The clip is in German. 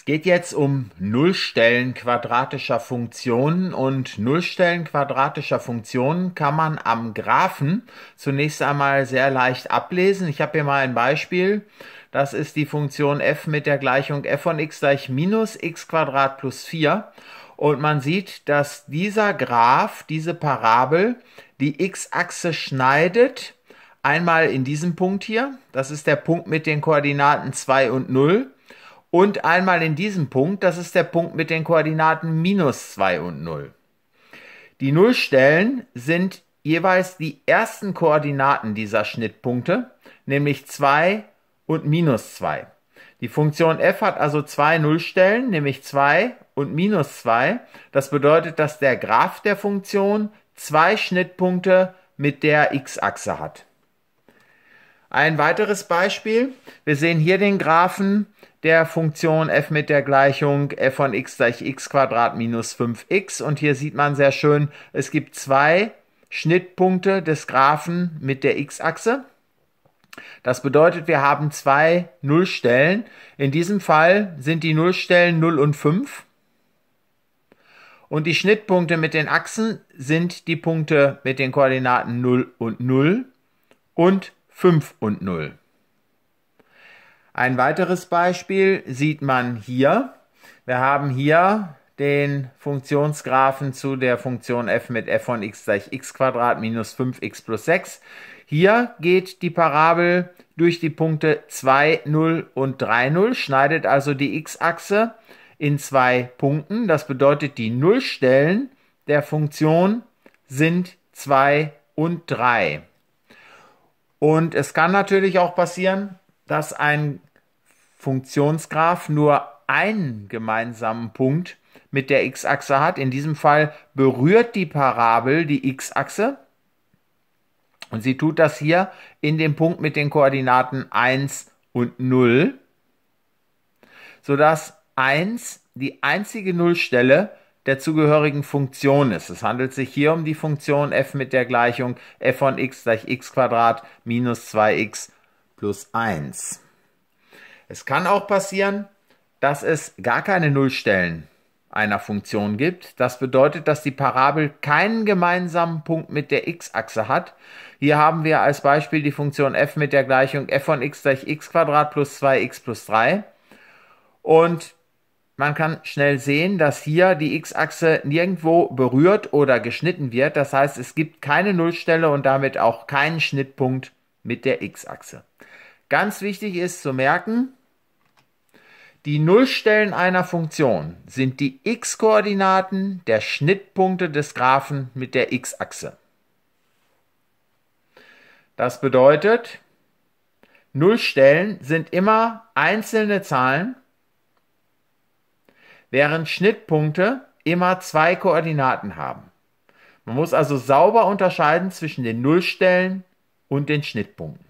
Es geht jetzt um Nullstellen quadratischer Funktionen und Nullstellen quadratischer Funktionen kann man am Graphen zunächst einmal sehr leicht ablesen. Ich habe hier mal ein Beispiel. Das ist die Funktion f mit der Gleichung f von x gleich minus x Quadrat plus 4. Und man sieht, dass dieser Graph, diese Parabel, die x-Achse schneidet. Einmal in diesem Punkt hier. Das ist der Punkt mit den Koordinaten 2 und 0 und einmal in diesem Punkt, das ist der Punkt mit den Koordinaten minus 2 und 0. Die Nullstellen sind jeweils die ersten Koordinaten dieser Schnittpunkte, nämlich 2 und minus 2. Die Funktion f hat also zwei Nullstellen, nämlich 2 und minus 2. Das bedeutet, dass der Graph der Funktion zwei Schnittpunkte mit der x-Achse hat. Ein weiteres Beispiel, wir sehen hier den Graphen der Funktion f mit der Gleichung f von x gleich x Quadrat minus 5x und hier sieht man sehr schön, es gibt zwei Schnittpunkte des Graphen mit der x-Achse. Das bedeutet, wir haben zwei Nullstellen. In diesem Fall sind die Nullstellen 0 und 5. Und die Schnittpunkte mit den Achsen sind die Punkte mit den Koordinaten 0 und 0 und 5 und 0. Ein weiteres Beispiel sieht man hier. Wir haben hier den Funktionsgraphen zu der Funktion f mit f von x gleich x minus 5x plus 6. Hier geht die Parabel durch die Punkte 2, 0 und 3, 0, schneidet also die x-Achse in zwei Punkten. Das bedeutet, die Nullstellen der Funktion sind 2 und 3. Und es kann natürlich auch passieren, dass ein Funktionsgraph nur einen gemeinsamen Punkt mit der x-Achse hat. In diesem Fall berührt die Parabel die x-Achse. Und sie tut das hier in dem Punkt mit den Koordinaten 1 und 0, sodass 1 die einzige Nullstelle ist der zugehörigen Funktion ist. Es handelt sich hier um die Funktion f mit der Gleichung f von x gleich x minus 2x plus 1. Es kann auch passieren, dass es gar keine Nullstellen einer Funktion gibt. Das bedeutet, dass die Parabel keinen gemeinsamen Punkt mit der x-Achse hat. Hier haben wir als Beispiel die Funktion f mit der Gleichung f von x gleich x plus 2x plus 3. Und man kann schnell sehen, dass hier die x-Achse nirgendwo berührt oder geschnitten wird. Das heißt, es gibt keine Nullstelle und damit auch keinen Schnittpunkt mit der x-Achse. Ganz wichtig ist zu merken, die Nullstellen einer Funktion sind die x-Koordinaten der Schnittpunkte des Graphen mit der x-Achse. Das bedeutet, Nullstellen sind immer einzelne Zahlen, während Schnittpunkte immer zwei Koordinaten haben. Man muss also sauber unterscheiden zwischen den Nullstellen und den Schnittpunkten.